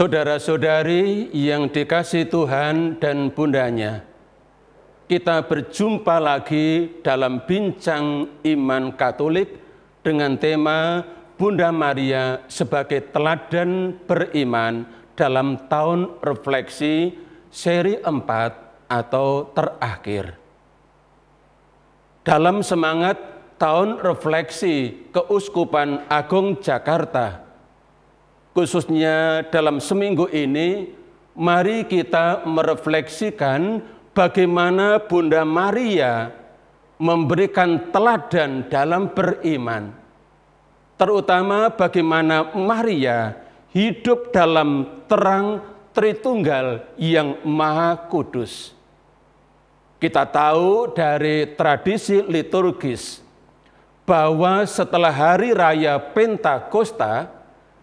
Saudara-saudari yang dikasih Tuhan dan Bundanya, kita berjumpa lagi dalam bincang iman Katolik dengan tema Bunda Maria sebagai teladan beriman dalam tahun refleksi seri 4 atau terakhir. Dalam semangat tahun refleksi Keuskupan Agung Jakarta khususnya dalam seminggu ini, mari kita merefleksikan bagaimana Bunda Maria memberikan teladan dalam beriman. Terutama bagaimana Maria hidup dalam terang Tritunggal yang Maha Kudus. Kita tahu dari tradisi liturgis bahwa setelah hari raya Pentakosta,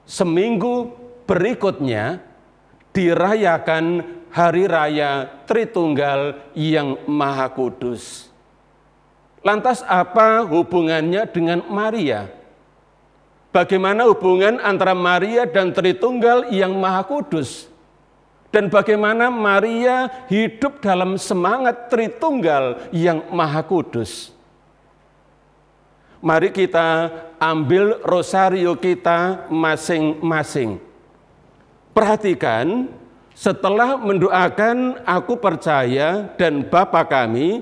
seminggu berikutnya dirayakan hari raya Tritunggal yang Maha Kudus. Lantas apa hubungannya dengan Maria? Bagaimana hubungan antara Maria dan Tritunggal yang Maha Kudus? Dan bagaimana Maria hidup dalam semangat Tritunggal yang Maha Kudus? Mari kita ambil rosario kita masing-masing. Perhatikan, setelah mendoakan aku percaya dan Bapa kami,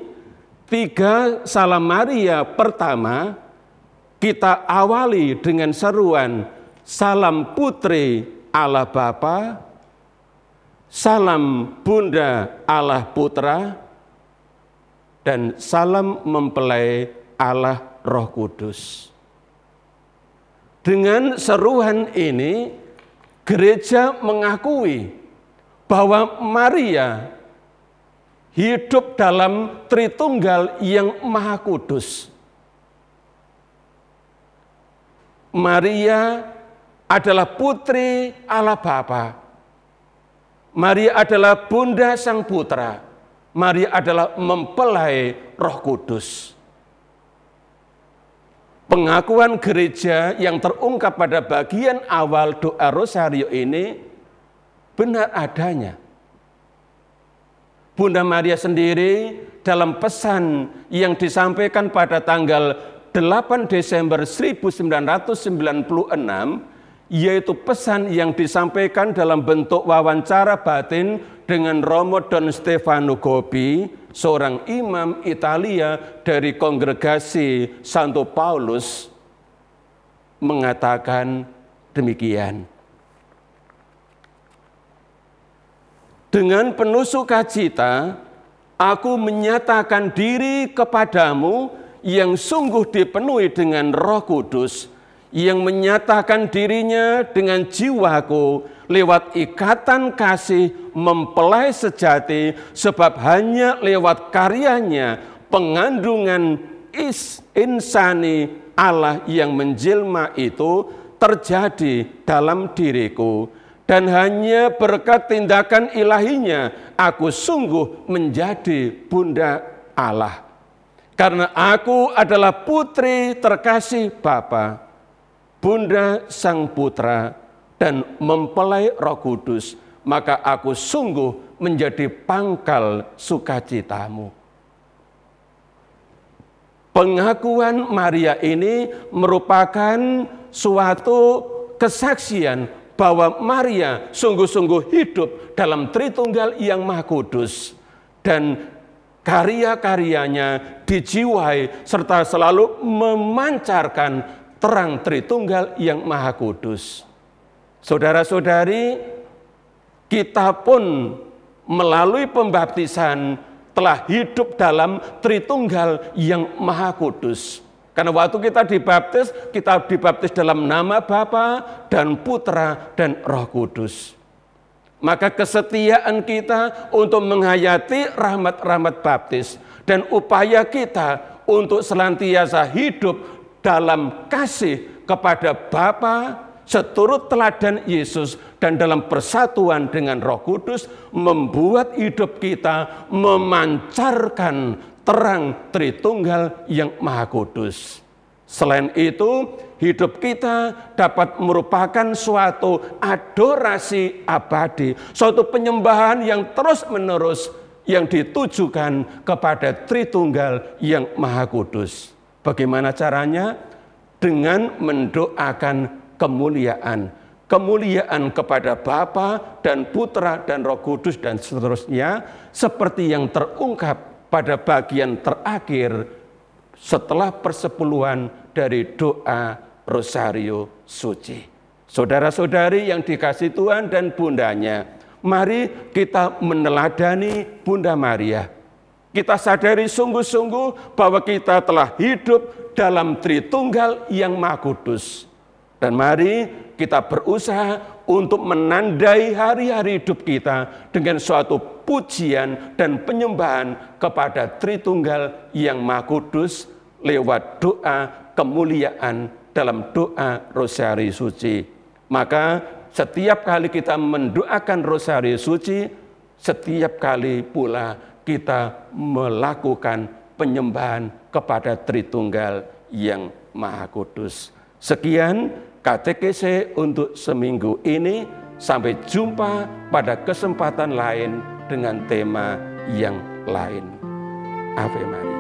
tiga salam Maria pertama kita awali dengan seruan salam putri Allah Bapa, salam bunda Allah Putra, dan salam mempelai Allah Roh Kudus. Dengan seruhan ini, gereja mengakui bahwa Maria hidup dalam Tritunggal yang Maha Kudus. Maria adalah putri Allah Bapa. Maria adalah bunda Sang Putra. Maria adalah mempelai Roh Kudus pengakuan gereja yang terungkap pada bagian awal doa Rosario ini benar adanya. Bunda Maria sendiri dalam pesan yang disampaikan pada tanggal 8 Desember 1996 yaitu pesan yang disampaikan dalam bentuk wawancara batin dengan Romo Don Stefano Gobi seorang imam Italia dari kongregasi Santo Paulus mengatakan demikian. Dengan penuh sukacita, aku menyatakan diri kepadamu yang sungguh dipenuhi dengan roh kudus, yang menyatakan dirinya dengan jiwaku lewat ikatan kasih mempelai sejati sebab hanya lewat karyanya pengandungan is insani Allah yang menjelma itu terjadi dalam diriku dan hanya berkat tindakan ilahinya aku sungguh menjadi bunda Allah karena aku adalah putri terkasih Bapak. Bunda Sang Putra dan mempelai Roh Kudus, maka aku sungguh menjadi pangkal sukacitamu. Pengakuan Maria ini merupakan suatu kesaksian bahwa Maria sungguh-sungguh hidup dalam Tritunggal yang Maha Kudus dan karya-karyanya dijiwai serta selalu memancarkan terang Tritunggal yang Maha Kudus. Saudara-saudari, kita pun melalui pembaptisan telah hidup dalam Tritunggal yang Maha Kudus. Karena waktu kita dibaptis, kita dibaptis dalam nama Bapa dan Putra dan Roh Kudus. Maka kesetiaan kita untuk menghayati rahmat-rahmat baptis dan upaya kita untuk selantiasa hidup dalam kasih kepada Bapa seturut teladan Yesus dan dalam persatuan dengan Roh Kudus membuat hidup kita memancarkan terang Tritunggal yang Maha Kudus. Selain itu, hidup kita dapat merupakan suatu adorasi abadi, suatu penyembahan yang terus-menerus yang ditujukan kepada Tritunggal yang Maha Kudus. Bagaimana caranya? Dengan mendoakan kemuliaan. Kemuliaan kepada Bapa dan Putra dan Roh Kudus dan seterusnya seperti yang terungkap pada bagian terakhir setelah persepuluhan dari doa Rosario Suci. Saudara-saudari yang dikasih Tuhan dan bundanya, mari kita meneladani Bunda Maria kita sadari sungguh-sungguh bahwa kita telah hidup dalam Tritunggal yang Maha Kudus. Dan mari kita berusaha untuk menandai hari-hari hidup kita dengan suatu pujian dan penyembahan kepada Tritunggal yang Maha Kudus lewat doa kemuliaan dalam doa Rosari Suci. Maka setiap kali kita mendoakan Rosari Suci, setiap kali pula kita melakukan penyembahan kepada Tritunggal yang Maha Kudus. Sekian KTKC untuk seminggu ini. Sampai jumpa pada kesempatan lain dengan tema yang lain. Ave Maria.